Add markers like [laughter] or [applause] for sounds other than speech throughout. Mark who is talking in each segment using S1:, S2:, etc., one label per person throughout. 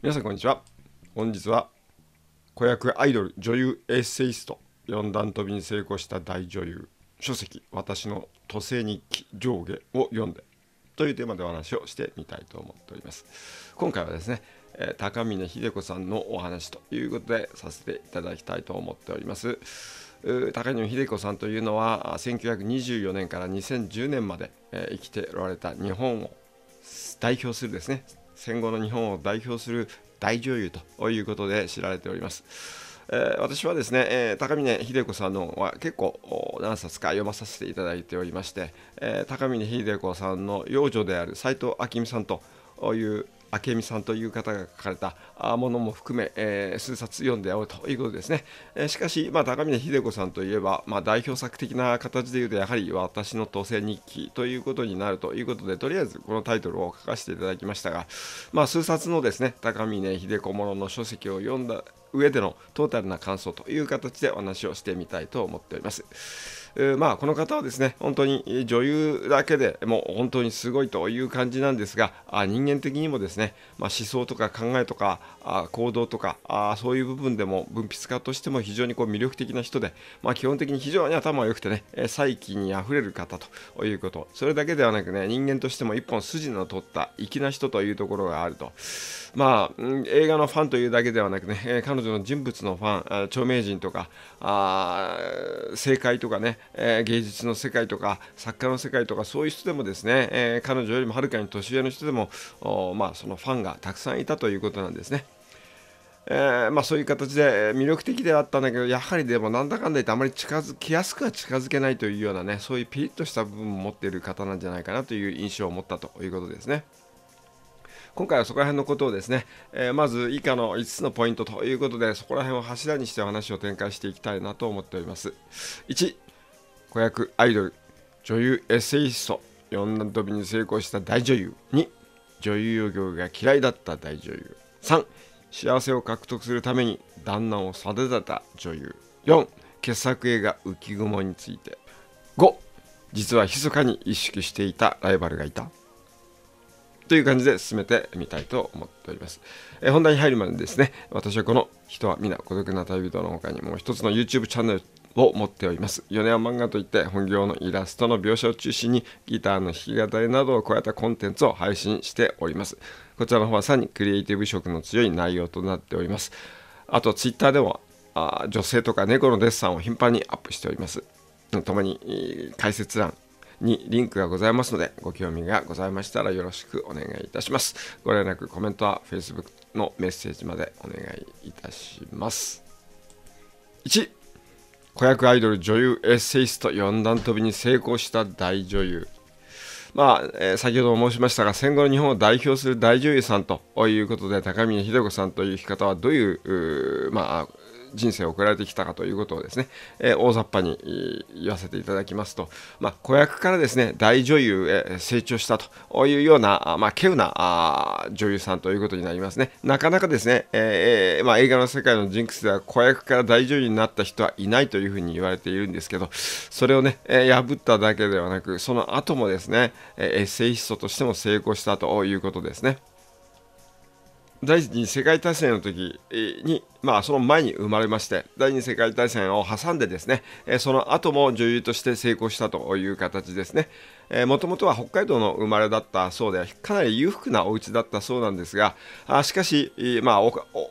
S1: 皆さんこんにちは本日は子役アイドル女優エッセイスト四段跳びに成功した大女優書籍「私の都政日記上下」を読んでというテーマでお話をしてみたいと思っております今回はですね高峰秀子さんのお話ということでさせていただきたいと思っております高峰秀子さんというのは1924年から2010年まで生きておられた日本を代表するですね戦後の日本を代表する大女優ということで知られております。えー、私はですね、えー、高峰秀子さんのは結構何冊か読まさせていただいておりまして、えー、高峰秀子さんの養女である斎藤明美さんという明美さんという方が書かれたものも含め、えー、数冊読んでおるということですね。えー、しかし、まあ、高峰秀子さんといえば、まあ、代表作的な形で言うと、やはり私の当選日記ということになるということで、とりあえずこのタイトルを書かせていただきましたが、まあ、数冊のですね、高峰秀子ものの書籍を読んだ上でのトータルな感想という形でお話をしてみたいと思っております。まあ、この方はですね本当に女優だけでもう本当にすごいという感じなんですが人間的にもですね、まあ、思想とか考えとか行動とかそういう部分でも文筆家としても非常にこう魅力的な人で、まあ、基本的に非常に頭が良くてね再起にあふれる方ということそれだけではなくね人間としても一本筋の取った粋な人というところがあるとまあ映画のファンというだけではなくね彼女の人物のファン著名人とかあ政界とかね、えー、芸術の世界とか作家の世界とかそういう人でもですね、えー、彼女よりもはるかに年上の人でもまあ、そのファンがたくさんいたということなんですね。えー、まあ、そういう形で魅力的ではあったんだけどやはりでもなんだかんだ言ってあまり近づきやすくは近づけないというようなねそういうピリッとした部分を持っている方なんじゃないかなという印象を持ったということですね。今回はそこら辺のことをですね、えー、まず以下の5つのポイントということでそこら辺を柱にしてお話を展開していきたいなと思っております1子役アイドル女優エッセイスト4段跳びに成功した大女優2女優業が嫌いだった大女優3幸せを獲得するために旦那を育てた女優4傑作映画「浮雲」について5実は密かに意識していたライバルがいたという感じで進めてみたいと思っております。えー、本題に入る前にですね、私はこの人は皆孤独な旅人の他にもう一つの YouTube チャンネルを持っております。米山漫画といって本業のイラストの描写を中心にギターの弾き語りなどを加えたコンテンツを配信しております。こちらの方はさらにクリエイティブ色の強い内容となっております。あと Twitter でもあ女性とか猫のデッサンを頻繁にアップしております。たまに解説欄にリンクがございますので、ご興味がございましたらよろしくお願いいたします。ご連絡、コメントは Facebook のメッセージまでお願いいたします。1、子役アイドル女優エッセイスト4段跳びに成功した大女優。まあ、えー、先ほども申しましたが、戦後の日本を代表する大女優さんということで、高峰秀子さんという生き方はどういうまあ、人生を送られてきたかということをですね、えー、大雑把に言わせていただきますと、まあ、子役からですね大女優へ成長したというような、まあ、稀有なあ女優さんということになりますね。なかなかですね、えー、まあ、映画の世界のジンクスでは子役から大女優になった人はいないというふうに言われているんですけど、それをね、えー、破っただけではなく、その後もですね、エッセイストとしても成功したということですね。第二次世界大戦の時に、まあ、その前に生まれまして第二次世界大戦を挟んでですねその後も女優として成功したという形ですね。もともとは北海道の生まれだったそうで、かなり裕福なお家だったそうなんですが、あしかし、まあお、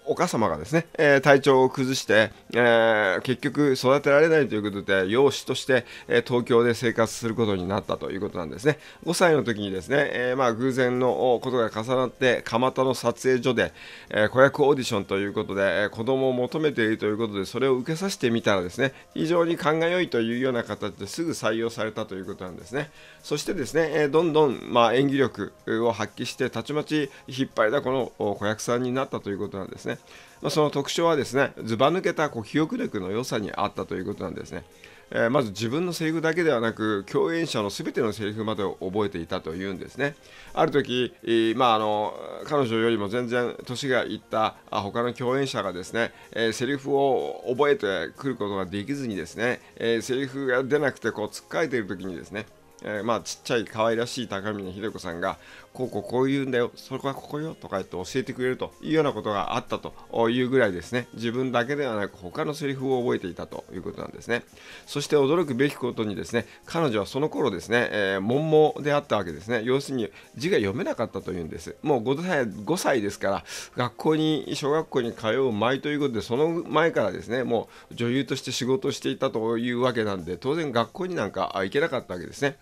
S1: お母様がですね、えー、体調を崩して、えー、結局育てられないということで、養子として、え東京で生活することになったということなんですね。5歳の時にですね、えまあ、偶然のことが重なって、蒲田の撮影所で、え子役オーディションということで、え子供を求めているということで、それを受けさせてみたらですね、非常に勘が良いというような形ですぐ採用されたということなんですね。そしてですね、えどんどん、まあ、演技力を発揮してたちまち引っ張りだこの子役さんになったということなんですね、まあ、その特徴はですねずば抜けたこう記憶力の良さにあったということなんですねえー、まず自分のセリフだけではなく共演者の全てのセリフまでを覚えていたというんですねある時、えー、まあ、あの彼女よりも全然年がいった他の共演者がですね、えー、セリフを覚えてくることができずにですね、えー、セリフが出なくてこうつっかえている時にですねえー、まあちっちゃい可愛らしい高峰秀子さんがこうこうこう言うんだよそこはここよとか言って教えてくれるというようなことがあったというぐらいですね自分だけではなく他のセリフを覚えていたということなんですねそして驚くべきことにですね彼女はその頃ですね、えー、文盲であったわけですね要するに字が読めなかったというんですもう 5, 歳5歳ですから学校に小学校に通う前ということでその前からですねもう女優として仕事をしていたというわけなんで当然学校になんか行けなかったわけですね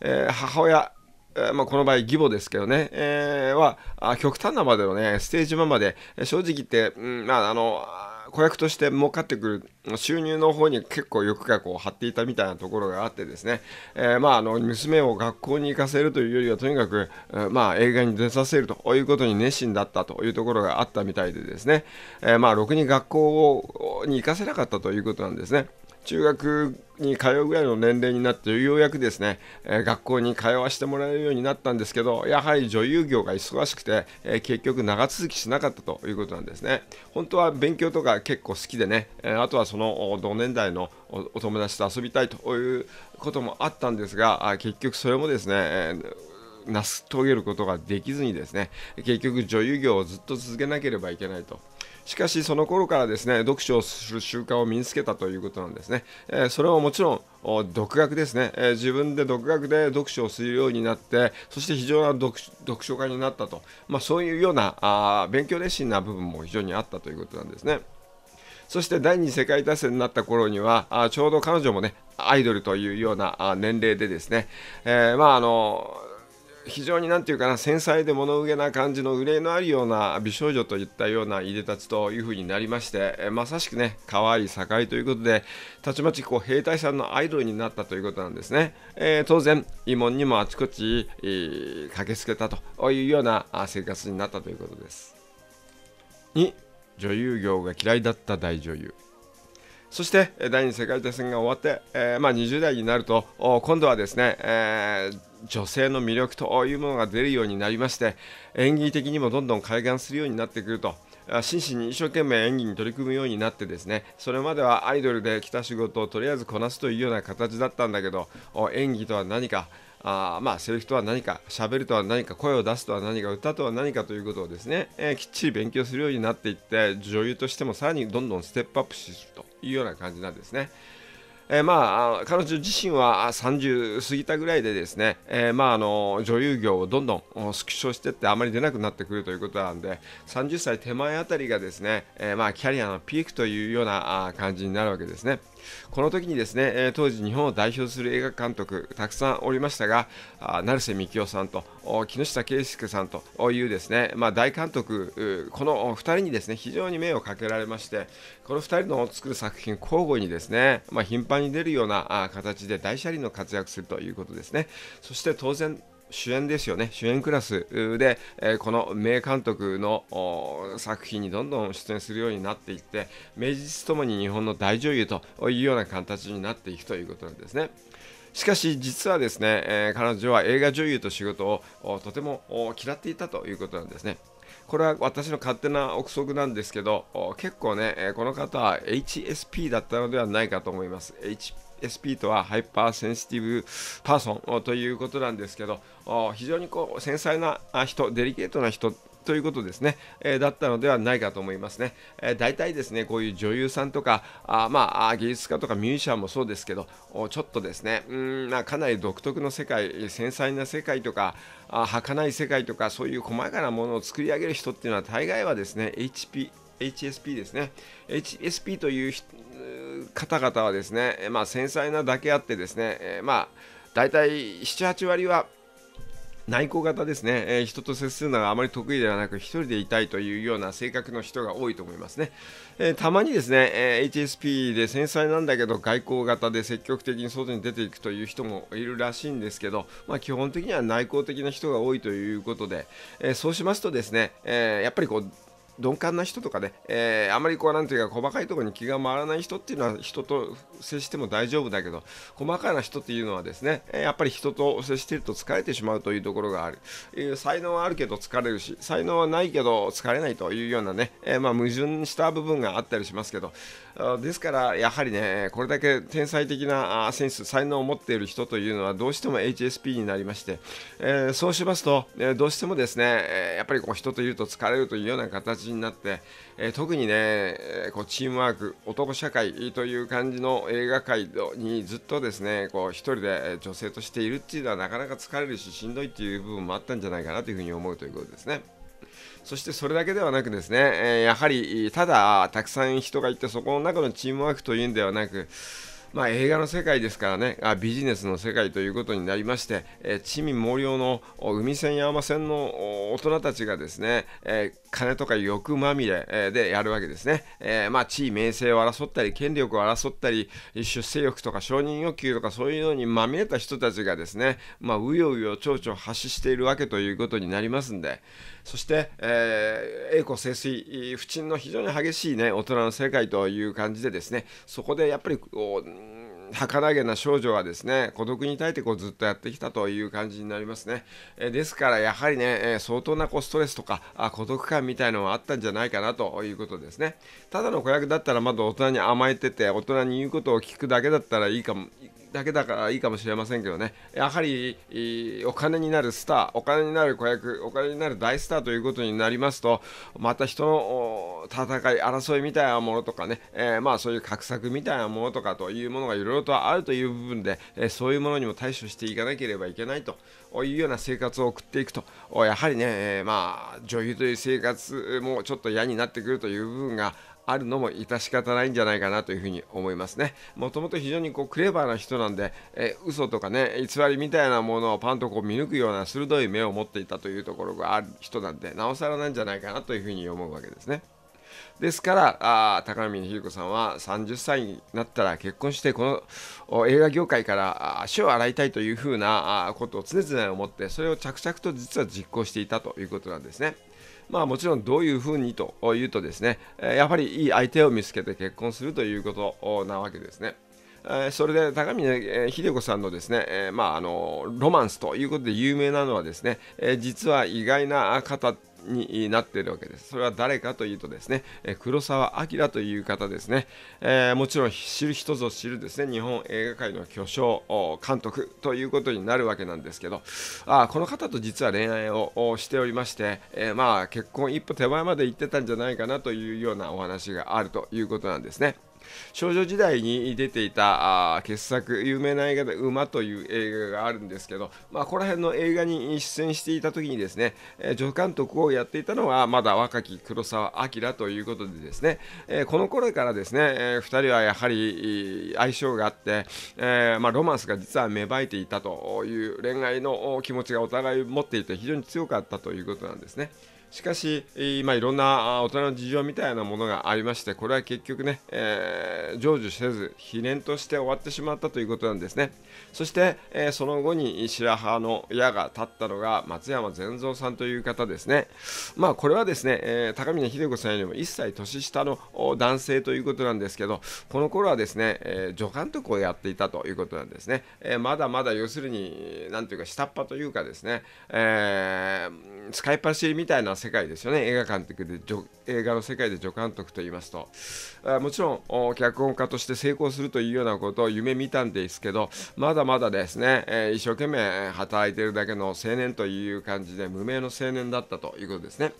S1: えー、母親、えー、まあ、この場合義母ですけどね、えー、は極端なまでのねステージママで正直言って、うん、まああの子役として儲かってくる収入の方に結構欲がこう張っていたみたいなところがあってですね、えー、まああの娘を学校に行かせるというよりはとにかく、えー、まあ映画に出させるということに熱心だったというところがあったみたいでですね、えー、まあろくに学校に行かせなかったということなんですね。中学に通うぐらいの年齢になってようやくですね、えー、学校に通わせてもらえるようになったんですけどやはり女優業が忙しくて、えー、結局長続きしなかったということなんですね本当は勉強とか結構好きでね、えー、あとはその同年代のお友達と遊びたいということもあったんですが結局それもですね、えー成し遂げることができずにですね結局女優業をずっと続けなければいけないとしかしその頃からですね読書をする習慣を身につけたということなんですね、えー、それはもちろん独学ですね、えー、自分で独学で読書をするようになってそして非常な読書家になったと、まあ、そういうようなあ勉強熱心な部分も非常にあったということなんですね。そして第二次世界大戦になった頃には、あちょうど彼女もね、アイドルというような年齢でですね、えー、まああの、非常に何て言うかな繊細で物憂げな感じの憂いのあるような美少女といったようないでたちというふうになりまして、えまさしくね可愛い境ということでたちまちこう兵隊さんのアイドルになったということなんですね、えー、当然慰問にもあちこち、えー、駆けつけたというような生活になったということです2女優業が嫌いだった大女優そして第二次世界大戦が終わって、えー、まあ、20代になると今度はですね、えー、女性の魅力というものが出るようになりまして演技的にもどんどん開眼するようになってくると真摯に一生懸命演技に取り組むようになってですねそれまではアイドルで来た仕事をとりあえずこなすというような形だったんだけど演技とは何かあまあセリフとは何か喋るとは何か声を出すとは何か歌とは何かということをですね、えー、きっちり勉強するようになっていって女優としてもさらにどんどんステップアップするというような感じなんですね。えー、まあ、彼女自身は30過ぎたぐらいでですね、えー、まあ、あの女優業をどんどん縮小していってあまり出なくなってくるということなんで30歳手前あたりがですね、えー、まあ、キャリアのピークというような感じになるわけですね。この時にですね、当時日本を代表する映画監督たくさんおりましたが成瀬幹夫さんと木下圭介さんというですね、まあ、大監督この2人にですね非常に目をかけられましてこの2人の作る作品交互にですね、まあ、頻繁に出るような形で大車輪の活躍するということですねそして当然主演ですよね主演クラスで、えこの名監督の作品にどんどん出演するようになっていって名実ともに日本の大女優というような形になっていくということなんですね。しかし実はですね、え彼女は映画女優と仕事をとても嫌っていたということなんですね。これは私の勝手な憶測なんですけど、結構ね、この方は HSP だったのではないかと思います。HSP とはハイパーセンシティブパーソンということなんですけど非常にこう繊細な人デリケートな人ということですね、えー、だったのではないかと思いますね、えー、大体ですねこういう女優さんとかあまあ芸術家とかミュージシャンもそうですけどちょっとですねうんあ、かなり独特の世界繊細な世界とかあ儚い世界とかそういう細かなものを作り上げる人っていうのは大概はですね HP HSP ですね。HSP という方々はですね、まあ、繊細なだけあってですね、まあ、大体7、8割は内向型ですね、えー、人と接するのがあまり得意ではなく、一人でいたいというような性格の人が多いと思いますね。えー、たまにですね、えー、HSP で繊細なんだけど、外向型で積極的に外に出ていくという人もいるらしいんですけど、まあ、基本的には内向的な人が多いということで、えそうしますとですね、えやっぱりこう、鈍感な人とかね、えー、あまりこうなんていうか細かいところに気が回らない人っていうのは人と接しても大丈夫だけど細かな人っていうのはですねやっぱり人と接してると疲れてしまうというところがある、え才能はあるけど疲れるし才能はないけど疲れないというようなね、えー、まあ矛盾した部分があったりしますけど、ですから、やはりね、これだけ天才的なセンス、才能を持っている人というのは、どうしても HSP になりまして、えー、そうしますと、えー、どうしてもですね、やっぱりこう人というと疲れるというような形になって、え特にね、えこうチームワーク、男社会という感じの映画界にずっとですね、こう一人で女性としているっていうのは、なかなか疲れるし、しんどいっていう部分もあったんじゃないかなというふうに思うということですね。そしてそれだけではなくですね、えやはりただたくさん人がいてそこの中のチームワークというんではなくまあ、映画の世界ですからねあビジネスの世界ということになりまして、えー、地味猛量の海線や海の大人たちがですね、えー金とか欲まみれでやるわけですね。えー、まあ、地位、名声を争ったり、権力を争ったり、出世欲とか承認欲求とかそういうのにまみれた人たちがですね、まあ、うようよち々う発しているわけということになりますんで、そして、えー、栄枯盛水、不沈の非常に激しいね、大人の世界という感じでですね、そこでやっぱり、儚げな少女はですね孤独に耐えてこうずっとやってきたという感じになりますね、えですからやはりね、え相当なこうストレスとかあ孤独感みたいのはあったんじゃないかなということですねただの子役だったらまだ大人に甘えてて大人に言うことを聞くだけだったらいいかもだけだからいいかもしれませんけどね、やはりお金になるスター、お金になる子役、お金になる大スターということになりますと、また人の戦い、争いみたいなものとかね、えー、まあそういう画策みたいなものとかというものがいろいろとあるという部分で、えー、そういうものにも対処していかなければいけないというような生活を送っていくと、やはりね、えー、まあ女優という生活もちょっと嫌になってくるという部分があるのも致し方ないんじゃないかなというふうに思いますね。もともと非常にこうクレバーな人なんで、えー、嘘とかね、偽りみたいなものをパンとこう見抜くような鋭い目を持っていたというところがある人なんで、なおさらなんじゃないかなというふうに思うわけですね。ですから、あ高見ひ子さんは30歳になったら結婚して、この映画業界から足を洗いたいというふうなことを常々思って、それを着々と実は実行していたということなんですね。まあもちろんどういうふうにというとですね、やはりいい相手を見つけて結婚するということなわけですね。それで高峰秀子さんのですね、まあ、あのロマンスということで有名なのはですね、実は意外な方になっているわけです。それは誰かというとですね、黒澤明という方ですね、えー、もちろん知る人ぞ知るですね、日本映画界の巨匠、監督ということになるわけなんですけど、あこの方と実は恋愛をしておりまして、えー、まあ結婚一歩手前まで行ってたんじゃないかなというようなお話があるということなんですね。少女時代に出ていたあ傑作、有名な映画で馬という映画があるんですけど、まあ、この辺の映画に出演していた時にですね、えー、助監督をやっていたのはまだ若き黒澤明ということでですね、えー、この頃からですね、えー、2人はやはり相性があって、えーまあ、ロマンスが実は芽生えていたという恋愛の気持ちがお互い持っていて非常に強かったということなんですね。しかし、まあ、いろんな大人の事情みたいなものがありまして、これは結局ね、えー、成就せず、非念として終わってしまったということなんですね。そして、えー、その後に白羽の矢が立ったのが松山善三さんという方ですね。まあ、これはですね、えー、高峰秀子さんよりも1歳年下の男性ということなんですけど、この頃はですね、え助監督をやっていたということなんですね。えまだまだ要するに、なんていうか、下っ端というかですね、えー、使いっ走りみたいな世界ですよね映画監督で映画の世界で助監督と言いますとあもちろん脚本家として成功するというようなことを夢見たんですけどまだまだですね、え一生懸命働いてるだけの青年という感じで無名の青年だったということですね。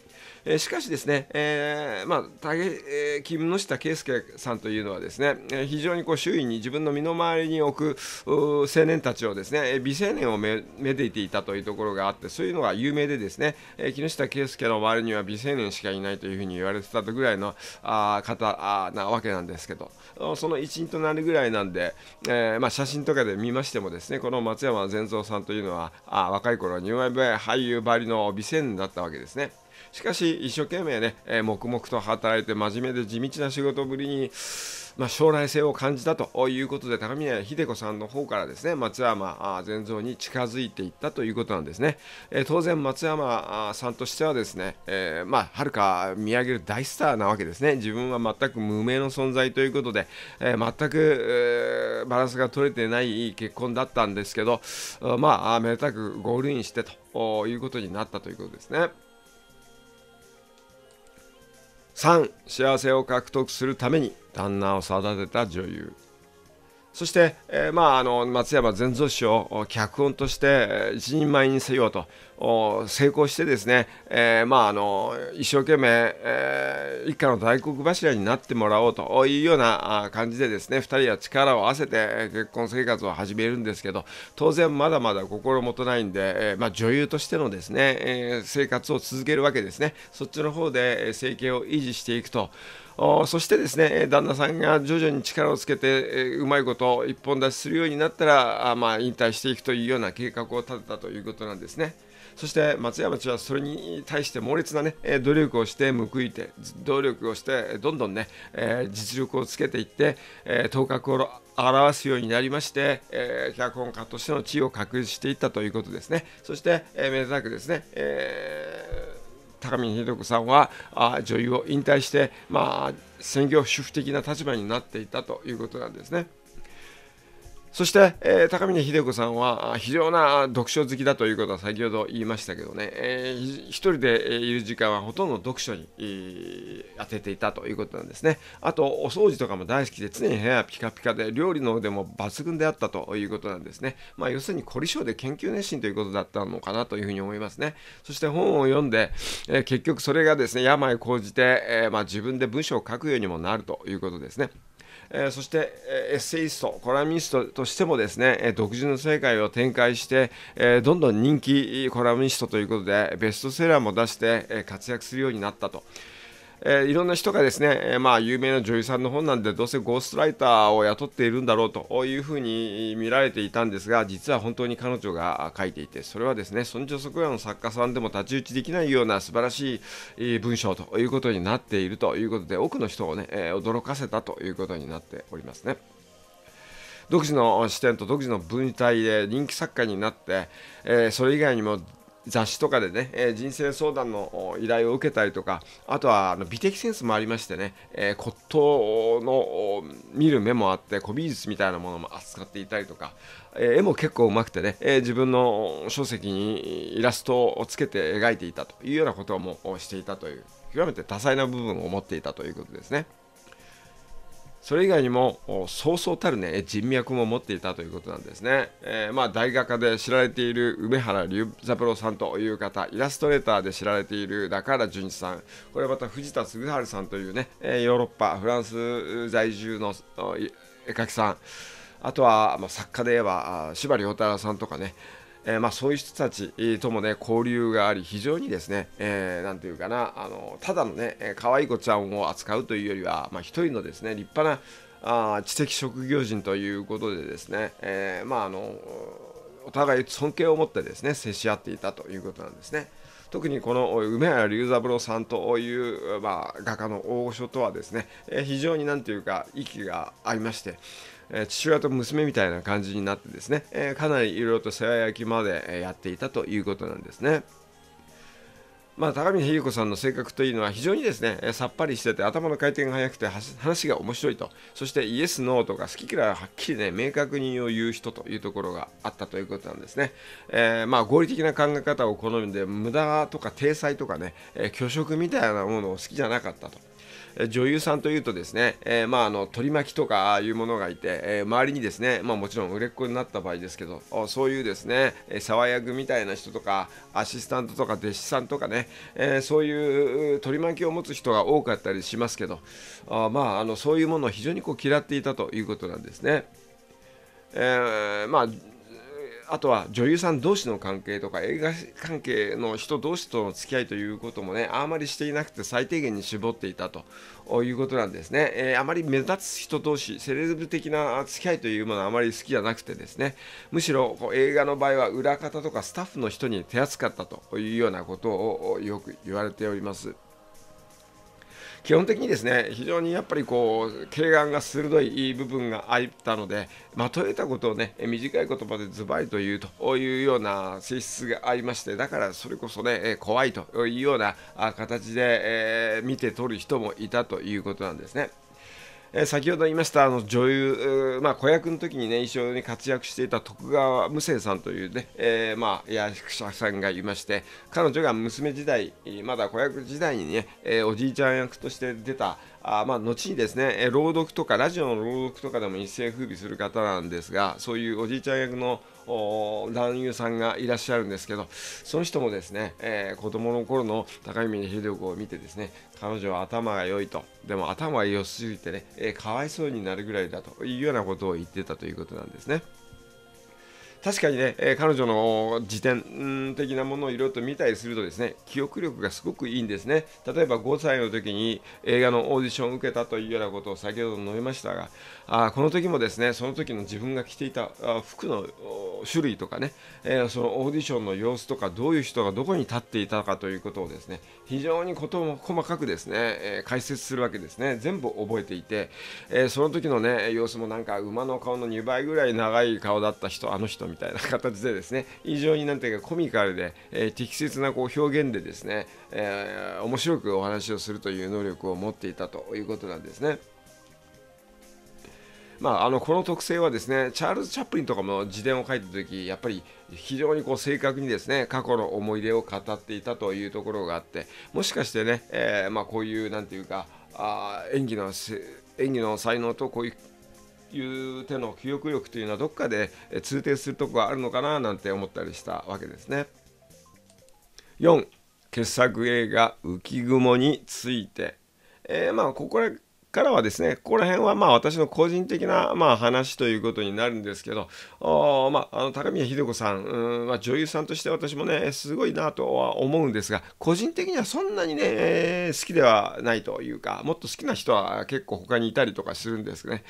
S1: えしかしですね、えー、まあ、竹木下圭介さんというのはですね、え非常にこう周囲に自分の身の回りに置く青年たちをですね、美青年をめでていたというところがあって、そういうのが有名でですね、え木下圭介の周りには美青年しかいないというふうに言われてたぐらいのあ方なわけなんですけど、その一員となるぐらいなんで、えー、まあ、写真とかで見ましてもですね、この松山善三さんというのは、あ若い頃に、いわ俳優ばりの美青年だったわけですね。しかし一生懸命ね、えー、黙々と働いて真面目で地道な仕事ぶりに、まあ、将来性を感じたということで高宮秀子さんの方からですね松山善三に近づいていったということなんですね、えー、当然松山さんとしてはですね、えー、まあはるか見上げる大スターなわけですね自分は全く無名の存在ということで、えー、全く、えー、バランスが取れてない結婚だったんですけどまあめでたくゴールインしてということになったということですね。3幸せを獲得するために旦那を育てた女優そして、えー、まあ、あの松山善蔵氏を脚本として一人前にせようと成功してですね、えー、まあ、あの一生懸命、えー、一家の大黒柱になってもらおうというような感じでですね2人は力を合わせて結婚生活を始めるんですけど当然まだまだ心もとないんで、えー、まあ、女優としてのですね、え生活を続けるわけですねそっちの方で生計を維持していくと。そしてですね旦那さんが徐々に力をつけてうまいこと一本出しするようになったらまあ、引退していくというような計画を立てたということなんですね。そして松山町はそれに対して猛烈な、ね、努力をして報いて努力をしてどんどんね、実力をつけていって、頭角を表すようになりまして、脚本家としての地位を確立していったということですねそして、めでたくですね、えー高見秀子さんはあ女優を引退して、まあ、専業主婦的な立場になっていたということなんですね。そして、えー、高峰秀子さんは非常な読書好きだということは先ほど言いましたけどね、えー、一人でいる時間はほとんど読書に、えー、当てていたということなんですね。あと、お掃除とかも大好きで常に部屋はピカピカで料理の腕も抜群であったということなんですね。まあ、要するに凝り性で研究熱心ということだったのかなというふうに思いますね。そして本を読んで、えー、結局それがですね、病高じて、えー、まあ、自分で文章を書くようにもなるということですね。えー、そして、えエッセイストコラミストとしてもですね、え独自の世界を展開して、えどんどん人気コラミストということでベストセラーも出して、え活躍するようになったと。えー、いろんな人がですね、えー、まあ、有名な女優さんの本なんで、どうせゴーストライターを雇っているんだろうというふうに見られていたんですが、実は本当に彼女が書いていて、それはですね、尊女即夜の作家さんでも太刀打ちできないような素晴らしい文章ということになっているということで、多くの人をね、えー、驚かせたということになっておりますね。独自の視点と独自の文体で人気作家になって、えー、それ以外にも雑誌とかでね、え人生相談の依頼を受けたりとか、あとはあの美的センスもありましてね、え骨董の見る目もあって、古美術みたいなものも扱っていたりとか、え絵も結構うまくてね、え自分の書籍にイラストをつけて描いていたというようなこともしていたという、極めて多彩な部分を持っていたということですね。それ以外にもそうそうたる、ね、人脈も持っていたということなんですね、えー、まあ、大画家で知られている梅原龍三郎さんという方イラストレーターで知られている中原淳一さんこれまた藤田嗣治さんというねヨーロッパフランス在住の絵描きさんあとは、まあ、作家で言えば司馬太郎さんとかねえー、まあ、そういう人たちともね交流があり非常にですね何、えー、て言うかなあのただのね可愛い子ちゃんを扱うというよりは、まあ、一人のですね立派なあ知的職業人ということでですね、えー、まああのお互い尊敬を持ってですね接し合っていたということなんですね。特にこの梅原龍三郎さんという、まあ、画家の大御所とはですね、えー、非常に何ていうか息が合いまして、え父親と娘みたいな感じになってですね、えかなりいろいろと世話焼きまでやっていたということなんですね。まあ、高見秀子さんの性格というのは非常にですね、さっぱりしてて、頭の回転が速くて、話が面白いと、そしてイエス、ノーとか、好き嫌いははっきりね、明確に言う人というところがあったということなんですね。えー、まあ、合理的な考え方を好んで、無駄とか体裁とかね、えー、虚飾みたいなものを好きじゃなかったと。女優さんというとですね、えー、まあ、あの取り巻きとかいうものがいて、えー、周りにですね、まあ、もちろん売れっ子になった場合ですけどそういうですね沢役みたいな人とかアシスタントとか弟子さんとかね、えー、そういう取り巻きを持つ人が多かったりしますけどあまああのそういうものを非常にこう嫌っていたということなんですね。えまああとは女優さん同士の関係とか映画関係の人同士との付き合いということもねあまりしていなくて最低限に絞っていたということなんですね、えー、あまり目立つ人同士セレブ的な付き合いというものはあまり好きじゃなくてですねむしろこう映画の場合は裏方とかスタッフの人に手厚かったというようなことをよく言われております。基本的にですね非常にやっぱりこう軽眼が鋭い部分があったのでまとえたことをね短い言葉でズバリというというような性質がありましてだからそれこそね怖いというような形で、え見て取る人もいたということなんですね。え先ほど言いましたあの女優、まあ、子役の時にね一緒に活躍していた徳川無生さんというね、えー、まあ役者さんがいまして彼女が娘時代まだ子役時代にね、えおじいちゃん役として出たあまあ、後にですね、朗読とか、ラジオの朗読とかでも一世風靡する方なんですが、そういうおじいちゃん役の男優さんがいらっしゃるんですけど、その人もですね、えー、子供の頃の高峰秀子を見てですね、彼女は頭が良いと、でも頭が良すぎてね、えー、かわいそうになるぐらいだというようなことを言ってたということなんですね。確かにね、えー、彼女の辞典的なものをいろいろと見たりするとですね、記憶力がすごくいいんですね。例えば5歳の時に映画のオーディションを受けたというようなことを先ほど述べましたが、あこの時もですね、その時の自分が着ていた服の種類とかね、えー、そのオーディションの様子とか、どういう人がどこに立っていたかということをですね、非常にことも細かくですね、えー、解説するわけですね。全部覚えていて、えその時のね、様子もなんか馬の顔の2倍ぐらい長い顔だった人、あの人みみたいな形でですね非 [laughs] 常になんていうかコミカルで、えー、適切なこう表現でですね、えー、面白くお話をするという能力を持っていたということなんですね。まあ、あのこの特性はですねチャールズ・チャップリンとかも自伝を書いた時やっぱり非常にこう正確にですね過去の思い出を語っていたというところがあってもしかしてね、えー、まあ、こういうなんていうかあ演技の演技の才能とこういういう手の記憶力というのはどっかで通底するとこがあるのかななんて思ったりしたわけですね。4傑作映画「浮雲」について、えー、まあここらからはですね、ここら辺はまあ私の個人的なまあ話ということになるんですけど、おまあ、あの高宮秀子さん、うんまあ、女優さんとして私もね、すごいなとは思うんですが、個人的にはそんなにね、えー、好きではないというか、もっと好きな人は結構他にいたりとかするんですね。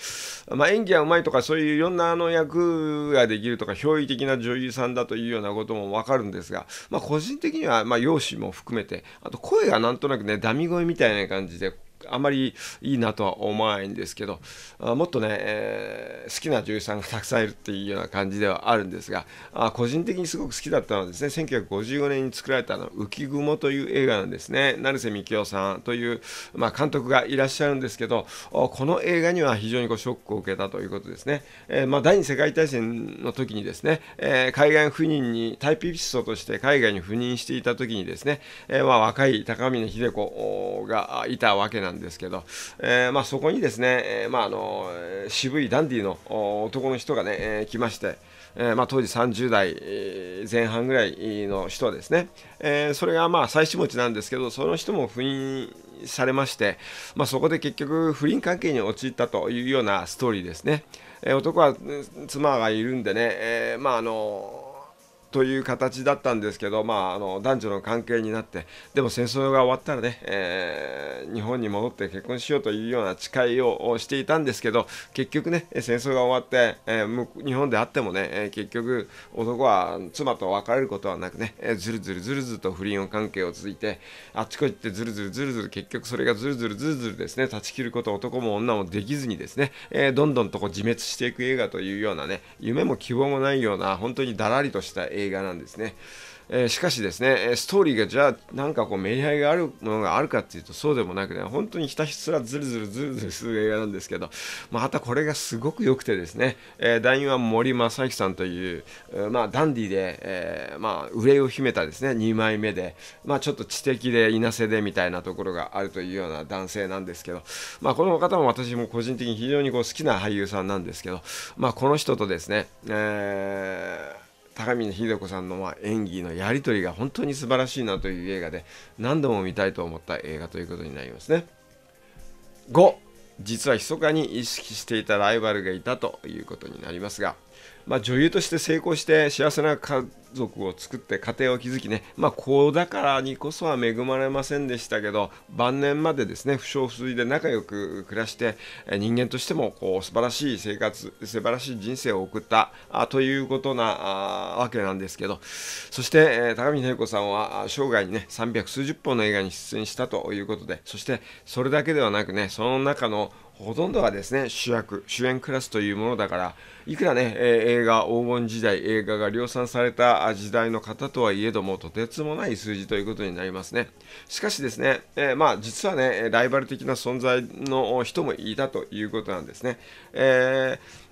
S1: まあ、演技がうまいとか、そういういろんなあの役ができるとか、憑依的な女優さんだというようなこともわかるんですが、まあ、個人的にはまあ容姿も含めて、あと声がなんとなくね、ダミ声みたいな感じで、あんまりいいなとは思わないんですけどもっとね、えー、好きな女優さんがたくさんいるっていうような感じではあるんですがあ個人的にすごく好きだったのはですね1955年に作られたの浮雲という映画なんですね成瀬幹雄さんという、まあ、監督がいらっしゃるんですけどこの映画には非常にこうショックを受けたということですね、えー、まあ、第二次世界大戦の時にですね、えー、海外赴任にタイピピストとして海外に赴任していた時にですね、えまあ、若い高峰秀子がいたわけなんですんですけど、えー、まあ、そこにですね、えー、まあ、あの渋いダンディの男の人がね、えー、来まして、えまあ、当時30代前半ぐらいの人ですね、えそれがまあ妻子持ちなんですけどその人も封印されまして、まあ、そこで結局不倫関係に陥ったというようなストーリーですね、え男は妻がいるんでね、えまああのという形だったんですけど、まあ、あの男女の関係になってでも戦争が終わったらね、えー、日本に戻って結婚しようというような誓いをしていたんですけど結局ね戦争が終わって、えー、日本であってもね、結局男は妻と別れることはなくね、えー、ずるずるずるずると不倫関係を続いてあっちこっちってずるずるずるずる結局それがずるずるずるずるですね断ち切ること男も女もできずにですね、えどんどんとこう自滅していく映画というようなね夢も希望もないような本当にだらりとした映画映画なんですね。えー、しかしですね、ストーリーがじゃあ、なんかこう、メリハリがあるものがあるかっていうと、そうでもなくね、本当にひたすらずるずるずるずるする映画なんですけど、またこれがすごく良くてですね、えー、団員は森正幸さんという、まあ、ダンディで、えー、まあ、憂いを秘めたですね、2枚目で、まあ、ちょっと知的で、いなせでみたいなところがあるというような男性なんですけど、まあ、この方も私も個人的に非常にこう好きな俳優さんなんですけど、まあ、この人とですね、えー高峰秀子さんのま演技のやり取りが本当に素晴らしいなという映画で何度も見たいと思った映画ということになりますね。5実は密かに意識していたライバルがいたということになりますがまあ、女優として成功して幸せな家族を作って家庭を築きね、まあ、子だからにこそは恵まれませんでしたけど晩年までですね不祥不随で仲良く暮らして人間としてもこう素晴らしい生活素晴らしい人生を送ったあということなわけなんですけどそして、えー、高見玲子さんは生涯にね300数十本の映画に出演したということでそしてそれだけではなくねその中のほとんどがですね主役主演クラスというものだからいくらね、えー、映画黄金時代映画が量産された時代の方とはいえどもとてつもない数字ということになりますねしかしですね、えー、まあ実はねライバル的な存在の人もいたということなんですね、えー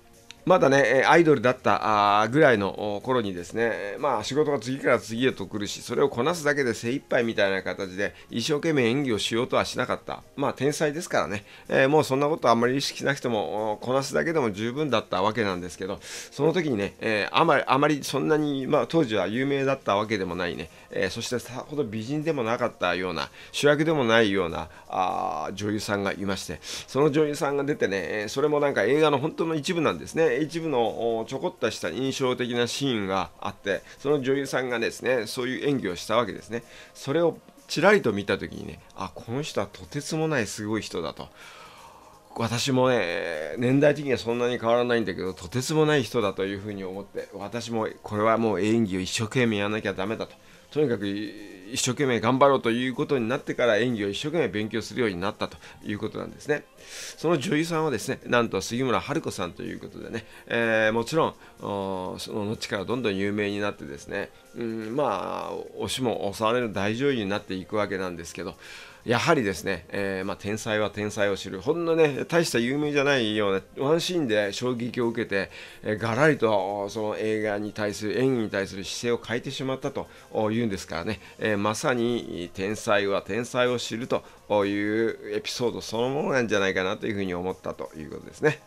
S1: まだね、アイドルだったぐらいの頃にですね、まあ仕事が次から次へと来るし、それをこなすだけで精一杯みたいな形で、一生懸命演技をしようとはしなかった。まあ天才ですからね、えー、もうそんなことあんまり意識しなくても、こなすだけでも十分だったわけなんですけど、その時にね、えー、あまり、あまりそんなに、まあ当時は有名だったわけでもないね、えー、そしてさほど美人でもなかったような、主役でもないようなあ女優さんがいまして、その女優さんが出てね、それもなんか映画の本当の一部なんですね。一部のちょこっとした印象的なシーンがあって、その女優さんがですね、そういう演技をしたわけですね。それをちらりと見た時にね、あ、この人はとてつもないすごい人だと。私もね、年代的にはそんなに変わらないんだけど、とてつもない人だというふうに思って、私もこれはもう演技を一生懸命やらなきゃダメだと。とにかく一生懸命頑張ろうということになってから演技を一生懸命勉強するようになったということなんですね。その女優さんはですね、なんと杉村春子さんということでね、えー、もちろん、その後からどんどん有名になってですね、うん、まあ押しも押される大女優になっていくわけなんですけどやはりですね、えー、まあ、天才は天才を知るほんのね大した有名じゃないようなワンシーンで衝撃を受けて、えー、がらりとその映画に対する演技に対する姿勢を変えてしまったというんですからね、えー、まさに天才は天才を知るというエピソードそのものなんじゃないかなというふうに思ったということですね。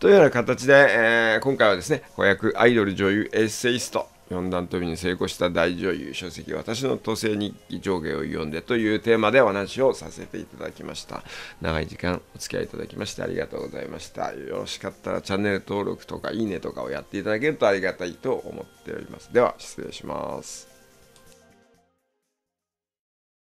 S1: というような形で、えー、今回はですね、子役、アイドル、女優、エッセイスト、4段跳びに成功した大女優書籍「私の都政日記上下を読んで」というテーマでお話をさせていただきました長い時間お付き合いいただきましてありがとうございましたよろしかったらチャンネル登録とかいいねとかをやっていただけるとありがたいと思っておりますでは失礼します